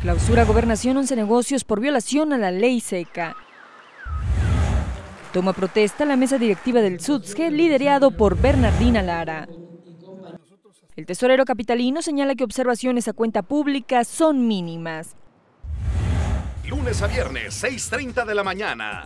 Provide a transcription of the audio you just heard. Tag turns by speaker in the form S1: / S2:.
S1: Clausura
S2: Gobernación 11 negocios por violación a la ley seca. Toma protesta la mesa directiva del SUTSGE, liderado por Bernardina Lara. El tesorero capitalino señala que observaciones a cuenta pública son mínimas.
S3: Lunes a viernes, 6.30 de la mañana.